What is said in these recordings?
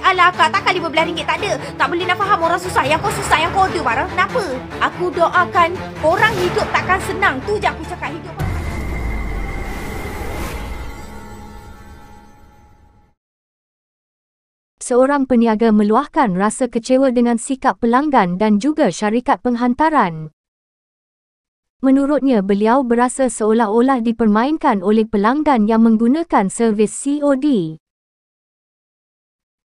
Alah kak, takkan RM15 tak ada? Tak boleh nak faham orang susah. Yang kau susah, yang kau tu barang. Kenapa? Aku doakan orang hidup takkan senang. Tu je aku cakap hidup. Seorang peniaga meluahkan rasa kecewa dengan sikap pelanggan dan juga syarikat penghantaran. Menurutnya beliau berasa seolah-olah dipermainkan oleh pelanggan yang menggunakan servis COD.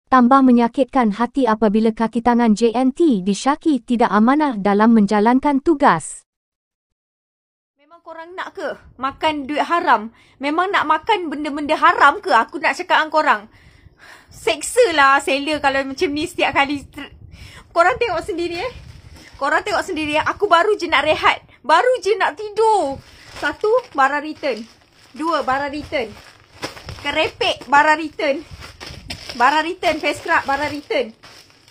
Tambah menyakitkan hati apabila kaki tangan JNT disyaki tidak amanah dalam menjalankan tugas. Memang korang nak ke makan duit haram? Memang nak makan benda-benda haram ke aku nak cakap dengan korang? Seksa lah seller kalau macam ni setiap kali. Korang tengok sendiri eh. Korang tengok sendiri eh. Aku baru je nak rehat. Baru je nak tidur. Satu, barang return. Dua, barang return. Kerepek barang return. Barang return. Face scrub. Barang return.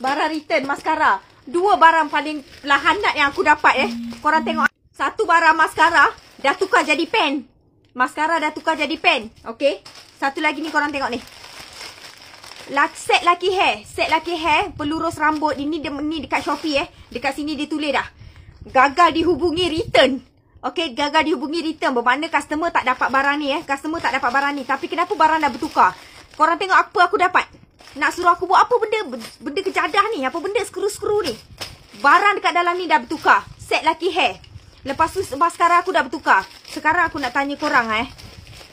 Barang return. Mascara. Dua barang paling lahanat yang aku dapat eh. Korang tengok. Satu barang mascara dah tukar jadi pen. Mascara dah tukar jadi pen. Okay. Satu lagi ni korang tengok ni. Set lucky hair. Set lucky hair. Pelurus rambut. Ini ni dekat Shopee eh. Dekat sini dia tulis dah. Gagal dihubungi return. Okay. Gagal dihubungi return. Bermakna customer tak dapat barang ni eh. Customer tak dapat barang ni. Tapi kenapa barang dah bertukar? Korang tengok apa aku dapat nak suruh aku buat apa benda benda kejadah ni apa benda skru-skru ni barang dekat dalam ni dah bertukar set lucky hair lepas tu sekarang aku dah bertukar sekarang aku nak tanya korang eh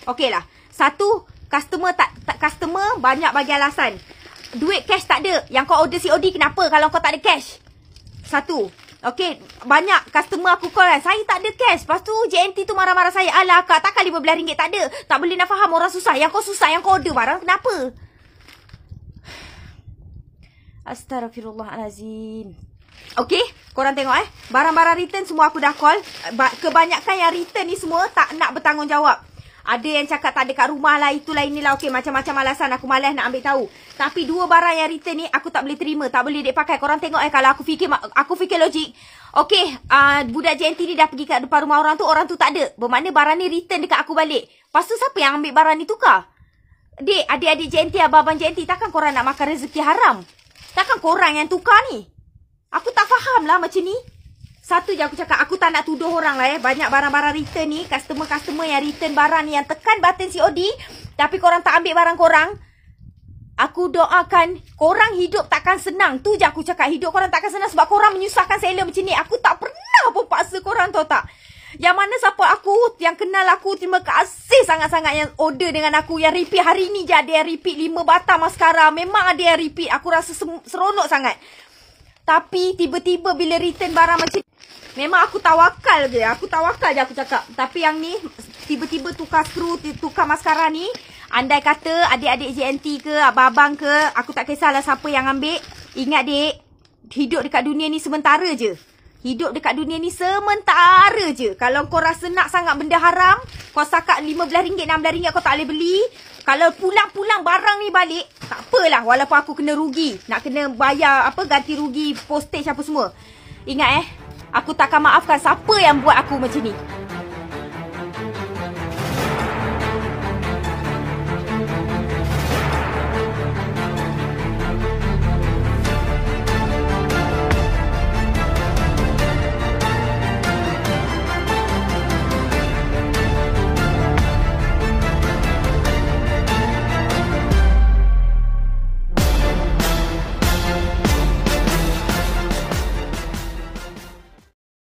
okay lah satu customer tak, tak customer banyak bagi alasan duit cash tak ada yang kau order COD kenapa kalau kau tak ada cash satu Okay, banyak customer aku call kan. Saya tak ada cash. Lepas tu, JNT tu marah-marah saya. Alah, kak, takkan RM15 tak ada. Tak boleh nak faham orang susah. Yang kau susah, yang kau order barang, kenapa? Astagfirullahalazim. Okey, korang tengok eh. Barang-barang return semua aku dah call. Kebanyakan yang return ni semua tak nak bertanggungjawab. Ada yang cakap tak ada kat rumah lah, itulah inilah. Okey, macam-macam alasan aku malas nak ambil tahu. Tapi dua barang yang return ni aku tak boleh terima. Tak boleh dek pakai. Korang tengok eh kalau aku fikir aku fikir logik. Okey, uh, budak JNT ni dah pergi kat depan rumah orang tu, orang tu tak ada. Bermakna barang ni return dekat aku balik. Pastu siapa yang ambil barang ni tukar? Dek, adik-adik JNT, abang-abang JNT, takkan korang nak makan rezeki haram? Takkan korang yang tukar ni? Aku tak faham lah macam ni. Satu je aku cakap, aku tak nak tuduh orang lah eh. Banyak barang-barang return ni, customer-customer yang return barang ni yang tekan button COD. Tapi korang tak ambil barang korang. Aku doakan korang hidup takkan senang. Tu je aku cakap, hidup korang takkan senang sebab korang menyusahkan seller macam ni. Aku tak pernah pun paksa korang tau tak. Yang mana siapa aku Yang kenal aku Terima kasih sangat-sangat Yang order dengan aku Yang repeat hari ni je Ada yang repeat 5 batang mascara Memang ada yang repeat Aku rasa seronok sangat Tapi tiba-tiba Bila return barang macam ni Memang aku tawakal je Aku tawakal je aku cakap Tapi yang ni Tiba-tiba tukar skru Tukar mascara ni Andai kata Adik-adik JNT ke Abang-abang ke Aku tak kisahlah siapa yang ambil Ingat dek Hidup dekat dunia ni sementara je Hidup dekat dunia ni sementara je. Kalau kau rasa nak sangat benda haram, kau sakat RM15, RM16 kau tak boleh beli. Kalau pulang-pulang barang ni balik, tak apalah walaupun aku kena rugi. Nak kena bayar apa ganti rugi, postage apa semua. Ingat eh, aku takkan maafkan siapa yang buat aku macam ni.